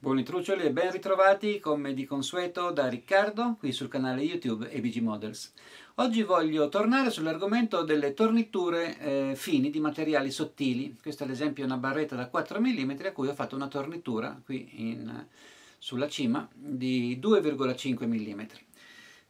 Buoni truccioli e ben ritrovati come di consueto da Riccardo qui sul canale YouTube EBG Models. Oggi voglio tornare sull'argomento delle torniture eh, fini di materiali sottili. Questa ad esempio è una barretta da 4 mm a cui ho fatto una tornitura qui in, sulla cima di 2,5 mm.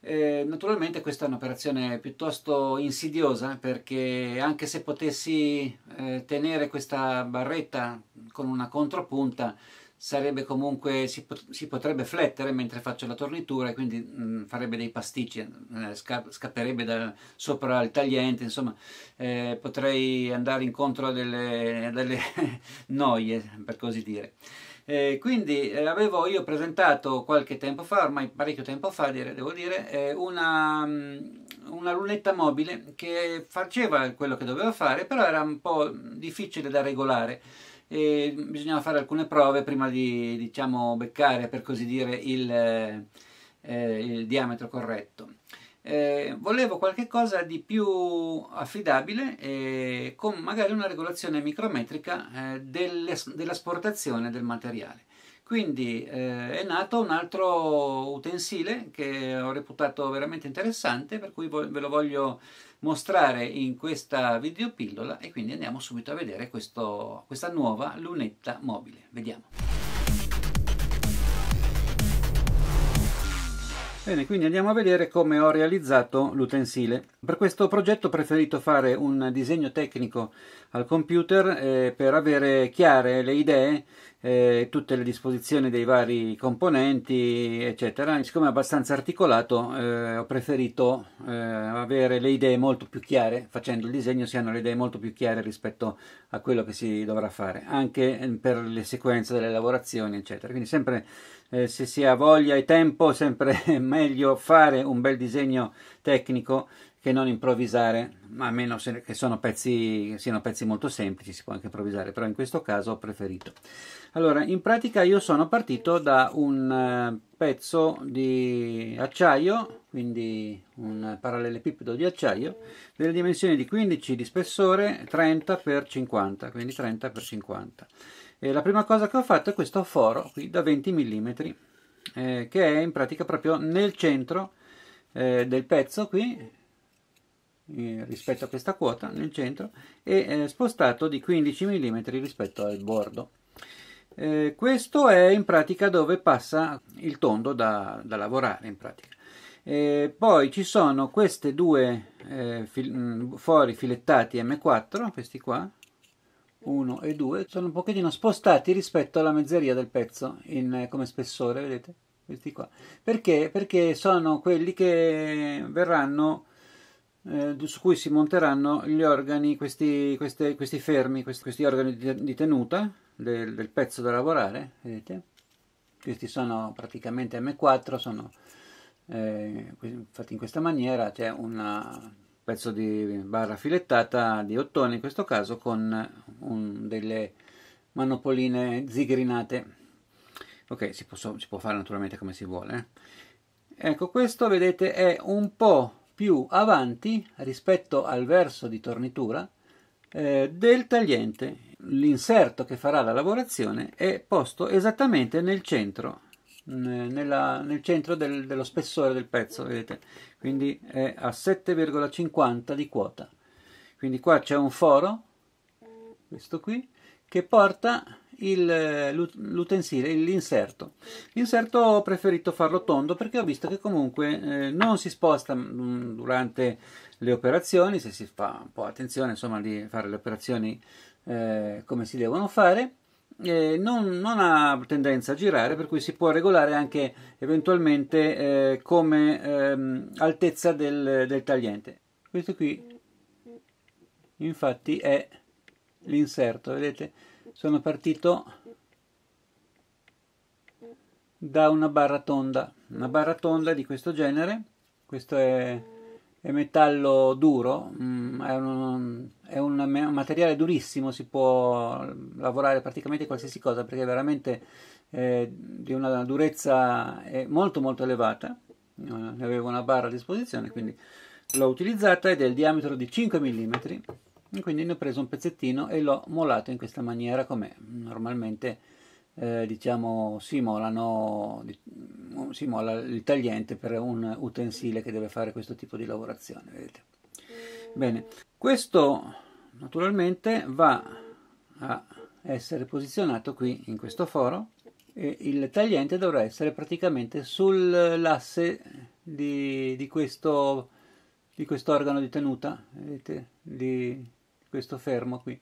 Eh, naturalmente questa è un'operazione piuttosto insidiosa perché anche se potessi eh, tenere questa barretta con una contropunta sarebbe comunque, si, pot si, potrebbe flettere mentre faccio la tornitura e quindi mh, mm, farebbe dei pasticci, eh, sca scapperebbe da, sopra il tagliente, insomma eh, potrei andare incontro a delle, a delle noie per così dire. Eh, quindi eh, avevo io presentato qualche tempo fa, ormai parecchio tempo fa dire, devo dire, eh, una, mm, una, lunetta mobile che faceva quello che doveva fare, però era un po' difficile da regolare e bisognava fare alcune prove prima di diciamo, beccare per così dire il, eh, eh il diametro corretto. Eh, volevo qualcosa di più affidabile eh, con magari una regolazione micrometrica eh, delle, della sportazione del materiale. Quindi eh, è nato un altro utensile che ho reputato veramente interessante, per cui ve lo voglio mostrare in questa videopillola e quindi andiamo subito a vedere questo, questa nuova lunetta mobile. Vediamo. Bene, quindi andiamo a vedere come ho realizzato l'utensile. Per questo progetto ho preferito fare un disegno tecnico al computer eh, per avere chiare le idee, eh, tutte le disposizioni dei vari componenti, eccetera. Siccome è abbastanza articolato, eh, ho preferito eh, avere le idee molto più chiare, facendo il disegno si hanno le idee molto più chiare rispetto a quello che si dovrà fare, anche eh, per le sequenze delle lavorazioni, eccetera. Quindi sempre eh, se si ha voglia e tempo, sempre meglio fare un bel disegno tecnico che non improvvisare, a meno che sono pezzi, siano pezzi molto semplici, si può anche improvvisare, però in questo caso ho preferito. Allora, in pratica io sono partito da un eh, pezzo di acciaio, quindi un parallelepipedo di acciaio, delle dimensioni di 15 di spessore, 30 x 50, quindi 30 x 50 e la prima cosa che ho fatto è questo foro qui da 20 mm, eh, che è in pratica proprio nel centro eh, del pezzo qui, eh, rispetto a questa quota, nel centro, e eh, spostato di 15 mm rispetto al bordo. Eh, questo è in pratica dove passa il tondo da, da lavorare in pratica. E poi ci sono questi due eh, fil mm, fori filettati M4, questi qua, 1 e 2 sono un pochettino spostati rispetto alla mezzeria del pezzo in, eh, come spessore, vedete? Questi qua. Perché? Perché sono quelli che verranno eh, su cui si monteranno gli organi, questi, queste, questi fermi, questi, questi, organi di, tenuta del, del pezzo da lavorare, vedete? Questi sono praticamente M4, sono eh, fatti in questa maniera, c'è cioè una pezzo di barra filettata di ottone in questo caso con un, delle manopoline zigrinate ok si può, si può, fare naturalmente come si vuole eh. ecco questo vedete è un po' più avanti rispetto al verso di tornitura eh, del tagliente l'inserto che farà la lavorazione è posto esattamente nel centro nella, nel centro del, dello spessore del pezzo, vedete? Quindi è a 7,50 di quota. Quindi qua c'è un foro, questo qui, che porta l'utensile, l'inserto. L'inserto ho preferito farlo tondo perché ho visto che comunque eh, non si sposta mm, durante le operazioni, se si fa un po' attenzione insomma di fare le operazioni eh, come si devono fare, eh, non, non, ha tendenza a girare, per cui si può regolare anche eventualmente eh, come ehm, altezza del, del tagliente. Questo qui infatti è l'inserto, vedete? Sono partito da una barra tonda, una barra tonda di questo genere, questo è è metallo duro, mm, è un, è un, materiale durissimo, si può lavorare praticamente qualsiasi cosa perché è veramente eh, di una durezza eh, molto molto elevata. Eh, ne avevo una barra a disposizione, quindi l'ho utilizzata ed è del diametro di 5 mm. Quindi ne ho preso un pezzettino e l'ho molato in questa maniera come normalmente eh, diciamo si molano si molla il tagliente per un utensile che deve fare questo tipo di lavorazione, vedete. Bene, questo naturalmente va a essere posizionato qui in questo foro e il tagliente dovrà essere praticamente sull'asse di, di, questo, di questo organo di tenuta, vedete, di questo fermo qui.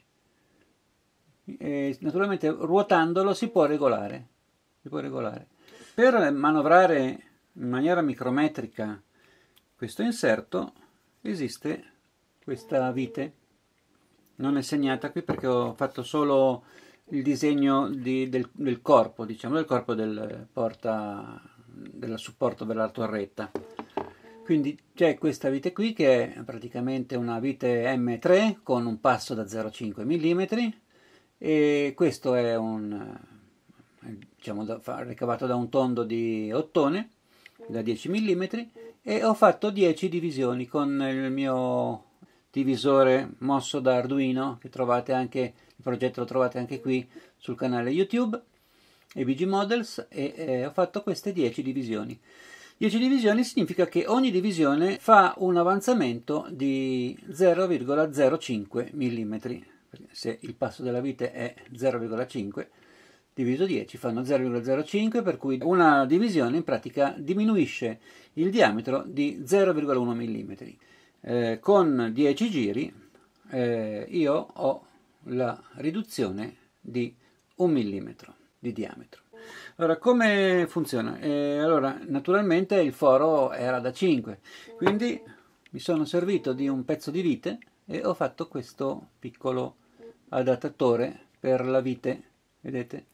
E naturalmente ruotandolo si può regolare, si può regolare. Per manovrare in maniera micrometrica questo inserto esiste questa vite. Non è segnata qui perché ho fatto solo il disegno di, del, del, corpo, diciamo, del corpo del porta, del supporto della torretta. Quindi c'è questa vite qui che è praticamente una vite M3 con un passo da 0,5 mm e questo è un diciamo, da, ricavato da un tondo di ottone da 10 mm e ho fatto 10 divisioni con il mio divisore mosso da Arduino che trovate anche il progetto lo trovate anche qui sul canale YouTube EBG Models e eh, ho fatto queste 10 divisioni 10 divisioni significa che ogni divisione fa un avanzamento di 0,05 mm se il passo della vite è 0,5 diviso 10 fanno 0,05 per cui una divisione in pratica diminuisce il diametro di 0,1 mm. Eh, con 10 giri eh, io ho la riduzione di 1 mm di diametro. Allora, come funziona? Eh, allora, naturalmente il foro era da 5, quindi mi sono servito di un pezzo di vite e ho fatto questo piccolo adattatore per la vite, vedete?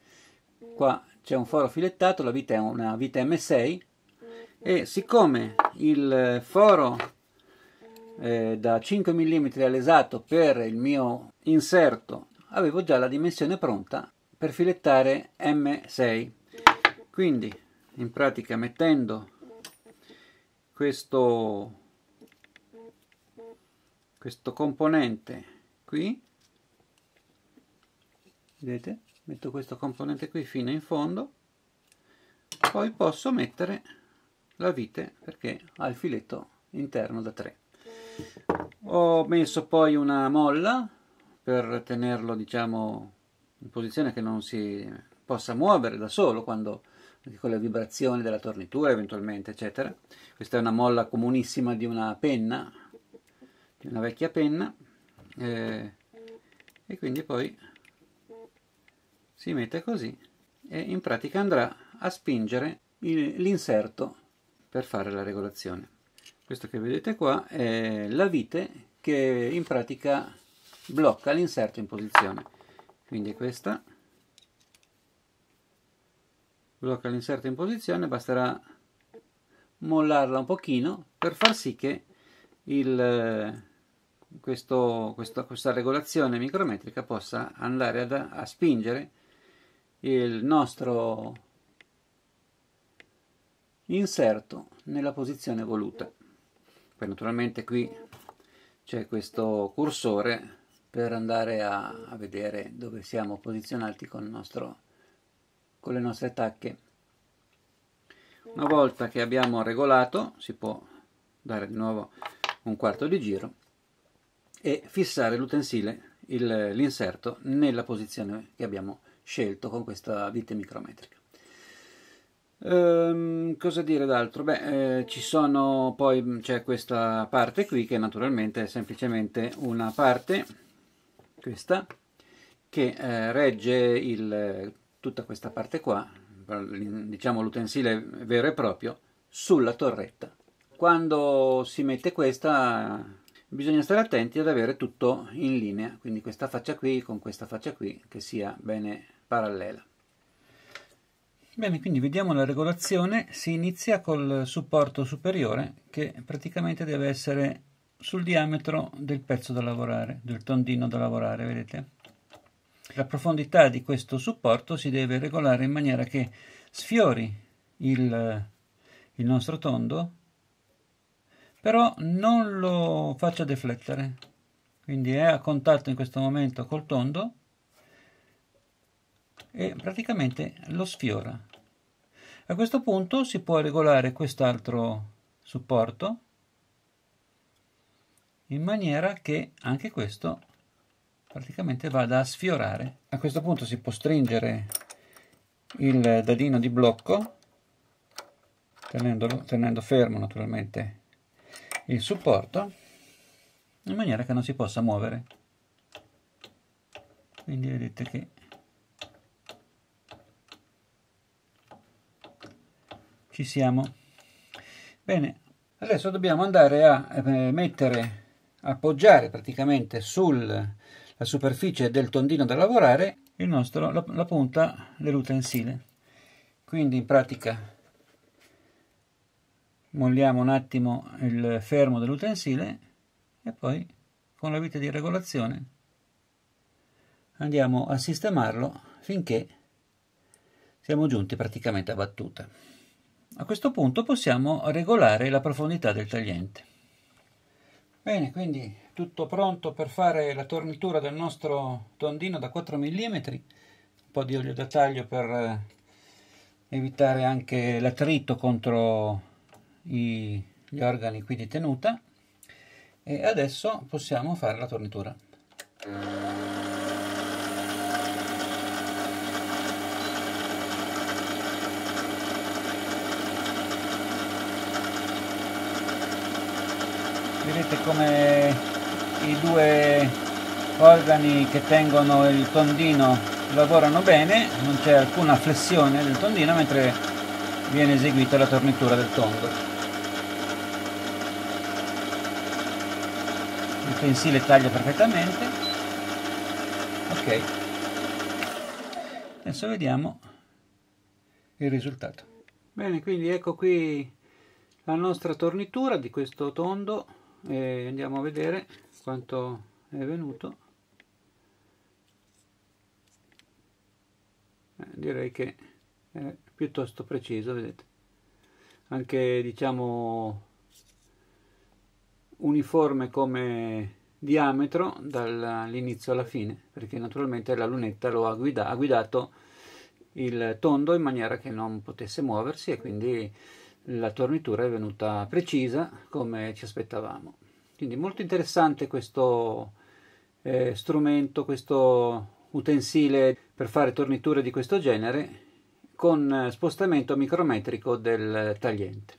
qua c'è un foro filettato, la vita è una vita M6 e siccome il eh, foro eh, da 5 mm all'esatto per il mio inserto avevo già la dimensione pronta per filettare M6 quindi in pratica mettendo questo, questo componente qui vedete metto questo componente qui fino in fondo poi posso mettere la vite perché ha il filetto interno da 3 ho messo poi una molla per tenerlo diciamo in posizione che non si possa muovere da solo quando con le vibrazioni della tornitura eventualmente eccetera questa è una molla comunissima di una penna di una vecchia penna eh, e quindi poi si mette così e in pratica andrà a spingere l'inserto per fare la regolazione. Questo che vedete qua è la vite che in pratica blocca l'inserto in posizione. Quindi questa blocca l'inserto in posizione, basterà mollarla un pochino per far sì che il, questo, questo, questa regolazione micrometrica possa andare ad, a spingere il nostro inserto nella posizione voluta. Poi naturalmente qui c'è questo cursore per andare a, a, vedere dove siamo posizionati con, nostro, con le nostre tacche. Una volta che abbiamo regolato si può dare di nuovo un quarto di giro e fissare l'utensile, l'inserto, nella posizione che abbiamo scelto con questa vite micrometrica. Ehm, cosa dire d'altro? Beh, eh, ci sono poi mm, c'è questa parte qui che naturalmente è semplicemente una parte, questa, che eh, regge il, tutta questa parte qua, diciamo l'utensile vero e proprio, sulla torretta. Quando si mette questa bisogna stare attenti ad avere tutto in linea, quindi questa faccia qui con questa faccia qui che sia bene parallela. Bene, quindi vediamo la regolazione, si inizia col supporto superiore che praticamente deve essere sul diametro del pezzo da lavorare, del tondino da lavorare, vedete? La profondità di questo supporto si deve regolare in maniera che sfiori il, il nostro tondo, però non lo faccia deflettere, quindi è a contatto in questo momento col tondo, e praticamente lo sfiora. A questo punto si può regolare quest'altro supporto in maniera che anche questo praticamente vada a sfiorare. A questo punto si può stringere il dadino di blocco tenendolo, tenendo fermo naturalmente il supporto in maniera che non si possa muovere. Quindi vedete che Ci siamo. Bene, adesso dobbiamo andare a eh, mettere, appoggiare praticamente sulla superficie del tondino da lavorare il nostro, la, la punta dell'utensile. Quindi in pratica molliamo un attimo il fermo dell'utensile e poi con la vite di regolazione andiamo a sistemarlo finché siamo giunti praticamente a battuta. A questo punto possiamo regolare la profondità del tagliente. Bene, quindi tutto pronto per fare la tornitura del nostro tondino da 4 mm, un po' di olio da taglio per eh, evitare anche l'attrito contro i, gli organi qui di tenuta e adesso possiamo fare la tornitura. vedete come i due organi che tengono il tondino lavorano bene non c'è alcuna flessione del tondino mentre viene eseguita la tornitura del tondo il pensile taglia perfettamente ok adesso vediamo il risultato bene quindi ecco qui la nostra tornitura di questo tondo e andiamo a vedere quanto è venuto eh, direi che è piuttosto preciso vedete anche diciamo uniforme come diametro dall'inizio alla fine perché naturalmente la lunetta lo ha, guida ha guidato il tondo in maniera che non potesse muoversi e quindi la tornitura è venuta precisa come ci aspettavamo. Quindi molto interessante questo eh, strumento, questo utensile per fare torniture di questo genere con spostamento micrometrico del tagliente.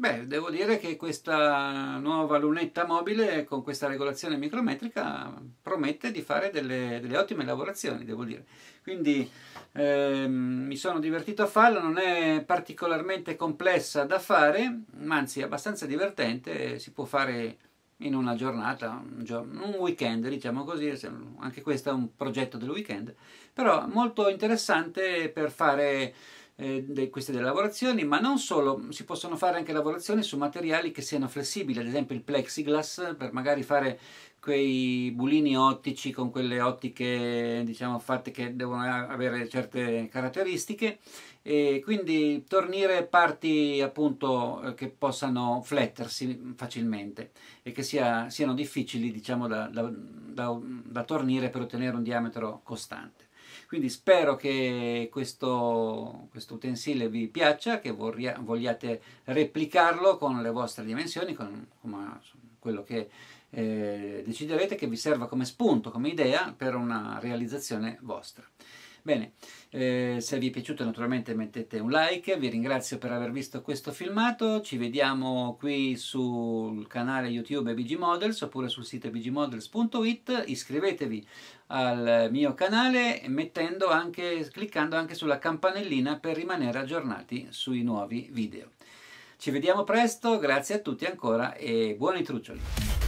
Beh, devo dire che questa nuova lunetta mobile con questa regolazione micrometrica promette di fare delle, delle ottime lavorazioni, devo dire. Quindi ehm, mi sono divertito a farla, non è particolarmente complessa da fare, ma anzi è abbastanza divertente, si può fare in una giornata, un, giorno, un, weekend, diciamo così, anche questo è un progetto del weekend, però molto interessante per fare eh, de queste delle lavorazioni, ma non solo, si possono fare anche lavorazioni su materiali che siano flessibili, ad esempio il plexiglass per magari fare quei bulini ottici con quelle ottiche diciamo fatte che devono avere certe caratteristiche e quindi tornire parti appunto eh, che possano flettersi facilmente e che sia, siano difficili diciamo da, da, da, da tornire per ottenere un diametro costante. Quindi spero che questo, questo utensile vi piaccia, che vorria, vogliate replicarlo con le vostre dimensioni, con, con quello che eh, deciderete che vi serva come spunto, come idea per una realizzazione vostra. Bene, eh, se vi è piaciuto naturalmente mettete un like, vi ringrazio per aver visto questo filmato, ci vediamo qui sul canale YouTube BG Models oppure sul sito bgmodels.it, iscrivetevi al mio canale mettendo anche, cliccando anche sulla campanellina per rimanere aggiornati sui nuovi video. Ci vediamo presto, grazie a tutti ancora e buoni truccioli!